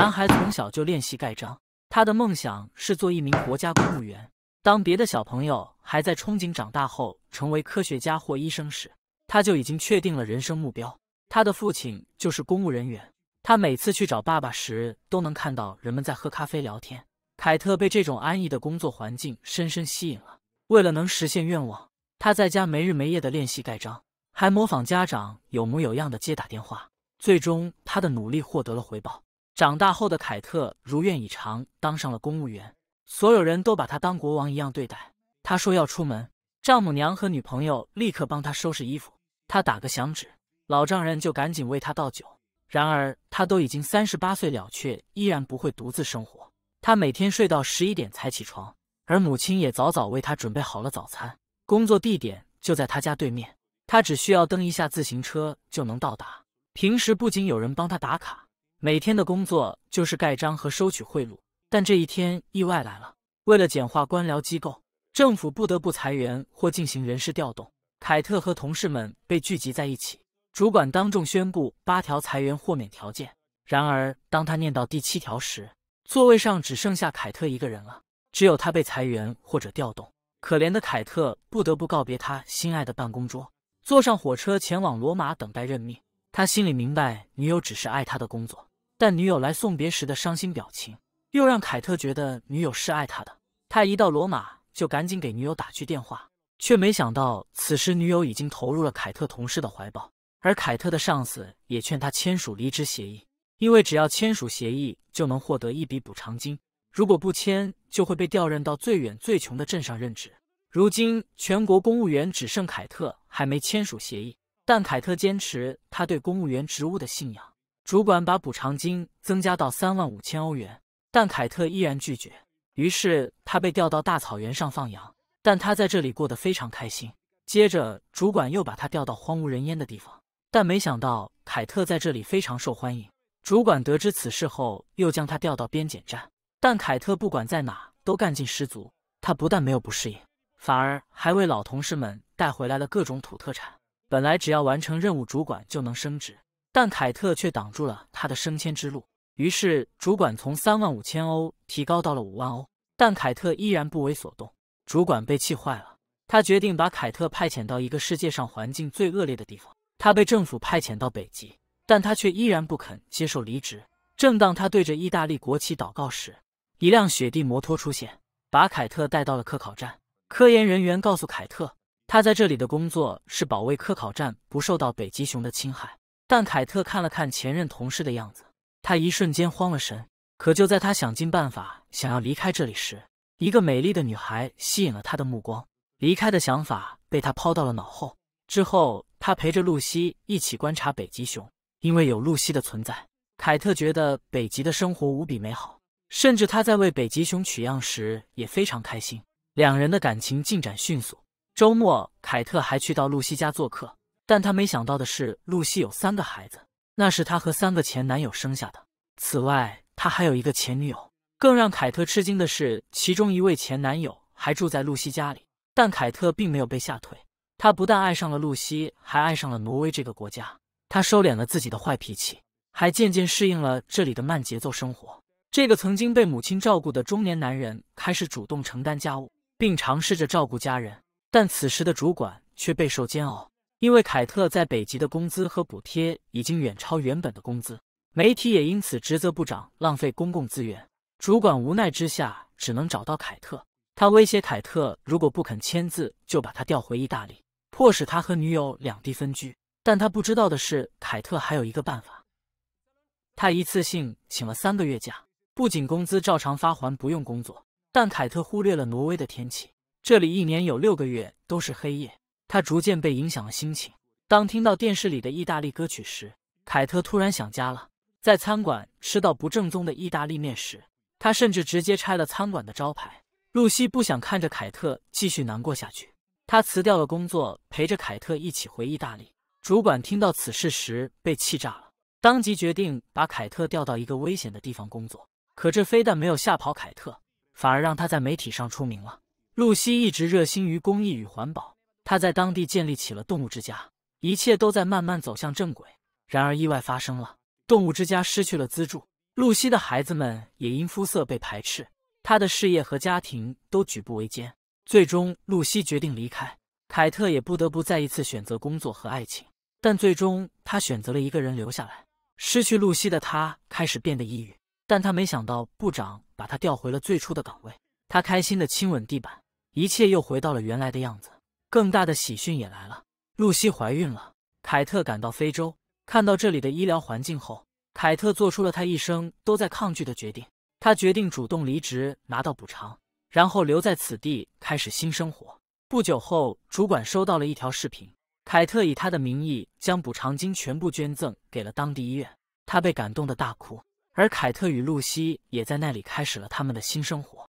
男孩从小就练习盖章，他的梦想是做一名国家公务员。当别的小朋友还在憧憬长大后成为科学家或医生时，他就已经确定了人生目标。他的父亲就是公务人员，他每次去找爸爸时都能看到人们在喝咖啡聊天。凯特被这种安逸的工作环境深深吸引了。为了能实现愿望，他在家没日没夜的练习盖章，还模仿家长有模有样的接打电话。最终，他的努力获得了回报。长大后的凯特如愿以偿，当上了公务员。所有人都把他当国王一样对待。他说要出门，丈母娘和女朋友立刻帮他收拾衣服。他打个响指，老丈人就赶紧为他倒酒。然而，他都已经三十八岁了，却依然不会独自生活。他每天睡到十一点才起床，而母亲也早早为他准备好了早餐。工作地点就在他家对面，他只需要蹬一下自行车就能到达。平时不仅有人帮他打卡。每天的工作就是盖章和收取贿赂，但这一天意外来了。为了简化官僚机构，政府不得不裁员或进行人事调动。凯特和同事们被聚集在一起，主管当众宣布八条裁员豁免条件。然而，当他念到第七条时，座位上只剩下凯特一个人了。只有他被裁员或者调动。可怜的凯特不得不告别他心爱的办公桌，坐上火车前往罗马，等待任命。他心里明白，女友只是爱他的工作。但女友来送别时的伤心表情，又让凯特觉得女友是爱他的。他一到罗马就赶紧给女友打去电话，却没想到此时女友已经投入了凯特同事的怀抱。而凯特的上司也劝他签署离职协议，因为只要签署协议就能获得一笔补偿金，如果不签就会被调任到最远最穷的镇上任职。如今全国公务员只剩凯特还没签署协议，但凯特坚持他对公务员职务的信仰。主管把补偿金增加到三万五千欧元，但凯特依然拒绝。于是他被调到大草原上放羊，但他在这里过得非常开心。接着，主管又把他调到荒无人烟的地方，但没想到凯特在这里非常受欢迎。主管得知此事后，又将他调到边检站，但凯特不管在哪都干劲十足。他不但没有不适应，反而还为老同事们带回来了各种土特产。本来只要完成任务，主管就能升职。但凯特却挡住了他的升迁之路，于是主管从三万五千欧提高到了五万欧，但凯特依然不为所动。主管被气坏了，他决定把凯特派遣到一个世界上环境最恶劣的地方。他被政府派遣到北极，但他却依然不肯接受离职。正当他对着意大利国旗祷告时，一辆雪地摩托出现，把凯特带到了科考站。科研人员告诉凯特，他在这里的工作是保卫科考站不受到北极熊的侵害。但凯特看了看前任同事的样子，他一瞬间慌了神。可就在他想尽办法想要离开这里时，一个美丽的女孩吸引了他的目光，离开的想法被他抛到了脑后。之后，他陪着露西一起观察北极熊，因为有露西的存在，凯特觉得北极的生活无比美好，甚至他在为北极熊取样时也非常开心。两人的感情进展迅速，周末凯特还去到露西家做客。但他没想到的是，露西有三个孩子，那是她和三个前男友生下的。此外，她还有一个前女友。更让凯特吃惊的是，其中一位前男友还住在露西家里。但凯特并没有被吓退，他不但爱上了露西，还爱上了挪威这个国家。他收敛了自己的坏脾气，还渐渐适应了这里的慢节奏生活。这个曾经被母亲照顾的中年男人开始主动承担家务，并尝试着照顾家人。但此时的主管却备受煎熬。因为凯特在北极的工资和补贴已经远超原本的工资，媒体也因此职责部长浪费公共资源。主管无奈之下，只能找到凯特，他威胁凯特，如果不肯签字，就把他调回意大利，迫使他和女友两地分居。但他不知道的是，凯特还有一个办法，他一次性请了三个月假，不仅工资照常发还，不用工作。但凯特忽略了挪威的天气，这里一年有六个月都是黑夜。他逐渐被影响了心情。当听到电视里的意大利歌曲时，凯特突然想家了。在餐馆吃到不正宗的意大利面时，他甚至直接拆了餐馆的招牌。露西不想看着凯特继续难过下去，她辞掉了工作，陪着凯特一起回意大利。主管听到此事时被气炸了，当即决定把凯特调到一个危险的地方工作。可这非但没有吓跑凯特，反而让他在媒体上出名了。露西一直热心于公益与环保。他在当地建立起了动物之家，一切都在慢慢走向正轨。然而，意外发生了，动物之家失去了资助，露西的孩子们也因肤色被排斥，他的事业和家庭都举步维艰。最终，露西决定离开，凯特也不得不再一次选择工作和爱情，但最终他选择了一个人留下来。失去露西的他开始变得抑郁，但他没想到部长把他调回了最初的岗位，他开心的亲吻地板，一切又回到了原来的样子。更大的喜讯也来了，露西怀孕了。凯特赶到非洲，看到这里的医疗环境后，凯特做出了他一生都在抗拒的决定。他决定主动离职，拿到补偿，然后留在此地开始新生活。不久后，主管收到了一条视频，凯特以他的名义将补偿金全部捐赠给了当地医院，他被感动的大哭。而凯特与露西也在那里开始了他们的新生活。